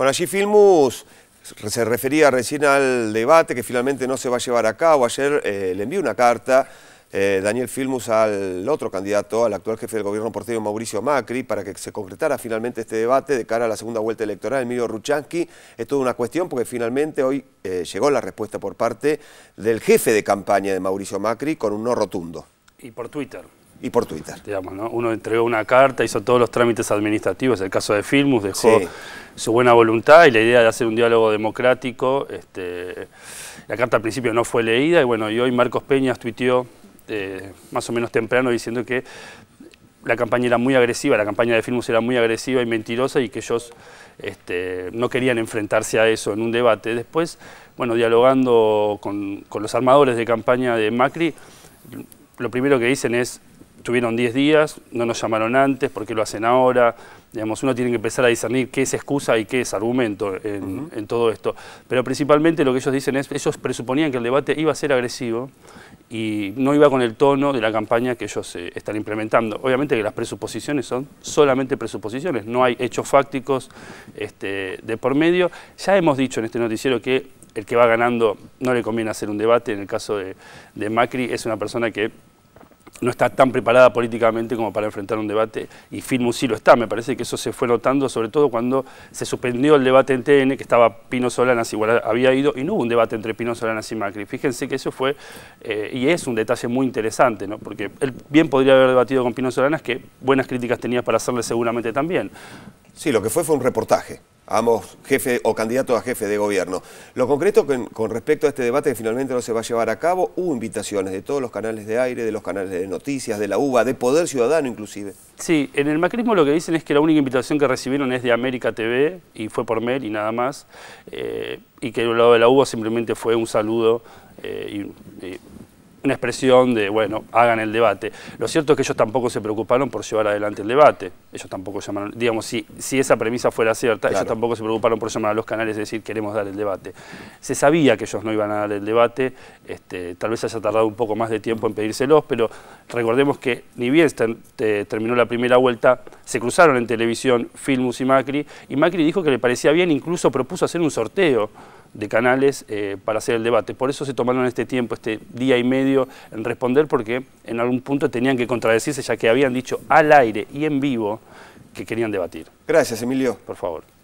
Bueno, allí Filmus se refería recién al debate que finalmente no se va a llevar a cabo. Ayer eh, le envió una carta eh, Daniel Filmus al otro candidato, al actual jefe del gobierno porteño Mauricio Macri, para que se concretara finalmente este debate de cara a la segunda vuelta electoral. Emilio Ruchansky es toda una cuestión porque finalmente hoy eh, llegó la respuesta por parte del jefe de campaña de Mauricio Macri con un no rotundo. Y por Twitter y por Twitter. Digamos, Uno entregó una carta, hizo todos los trámites administrativos, el caso de Filmus dejó su buena voluntad y la idea de hacer un diálogo democrático. Este, la carta al principio no fue leída y bueno, hoy Marcos Peñas tuiteó eh, más o menos temprano diciendo que la campaña era muy agresiva, la campaña de Filmus era muy agresiva y mentirosa y que ellos este, no querían enfrentarse a eso en un debate. Después, bueno, dialogando con los armadores de campaña de Macri, lo primero que dicen es tuvieron 10 días, no nos llamaron antes, ¿por qué lo hacen ahora? Digamos, uno tiene que empezar a discernir qué es excusa y qué es argumento en, todo esto. Pero principalmente lo que ellos dicen es, ellos presuponían que el debate iba a ser agresivo y no iba con el tono de la campaña que ellos eh, están implementando. Obviamente que las presuposiciones son solamente presuposiciones, no hay hechos fácticos este, de por medio. Ya hemos dicho en este noticiero que el que va ganando no le conviene hacer un debate, en el caso de Macri es una persona que no está tan preparada políticamente como para enfrentar un debate, y Filmus sí lo está, me parece que eso se fue notando, sobre todo cuando se suspendió el debate en TN, que estaba Pino Solanas igual había ido, y no hubo un debate entre Pino Solanas y Macri. Fíjense que eso fue, eh, y es un detalle muy interesante, ¿no? porque él bien podría haber debatido con Pino Solanas, que buenas críticas tenía para hacerle seguramente también. Sí, lo que fue fue un reportaje ambos jefe o candidatos a jefe de gobierno. Lo concreto con, respecto a este debate que finalmente no se va a llevar a cabo, hubo invitaciones de todos los canales de aire, de los canales de noticias, de la UBA, de Poder Ciudadano inclusive. Sí, en el macrismo lo que dicen es que la única invitación que recibieron es de América TV y fue por mail y nada más, eh, y que lo de la UBA simplemente fue un saludo eh, y una expresión de, bueno, hagan el debate. Lo cierto es que ellos tampoco se preocuparon por llevar adelante el debate. Ellos tampoco llamaron, digamos, si, si esa premisa fuera cierta, ellos tampoco se preocuparon por llamar a los canales y decir, queremos dar el debate. Se sabía que ellos no iban a dar el debate, este, tal vez haya tardado un poco más de tiempo en pedírselos, pero recordemos que ni bien terminó la primera vuelta, se cruzaron en televisión Filmus y Macri, y Macri dijo que le parecía bien, incluso propuso hacer un sorteo de canales eh, para hacer el debate. Por eso se tomaron este tiempo, este día y medio en responder, porque en algún punto tenían que contradecirse, ya que habían dicho al aire y en vivo que querían debatir. Gracias, Emilio. Por favor.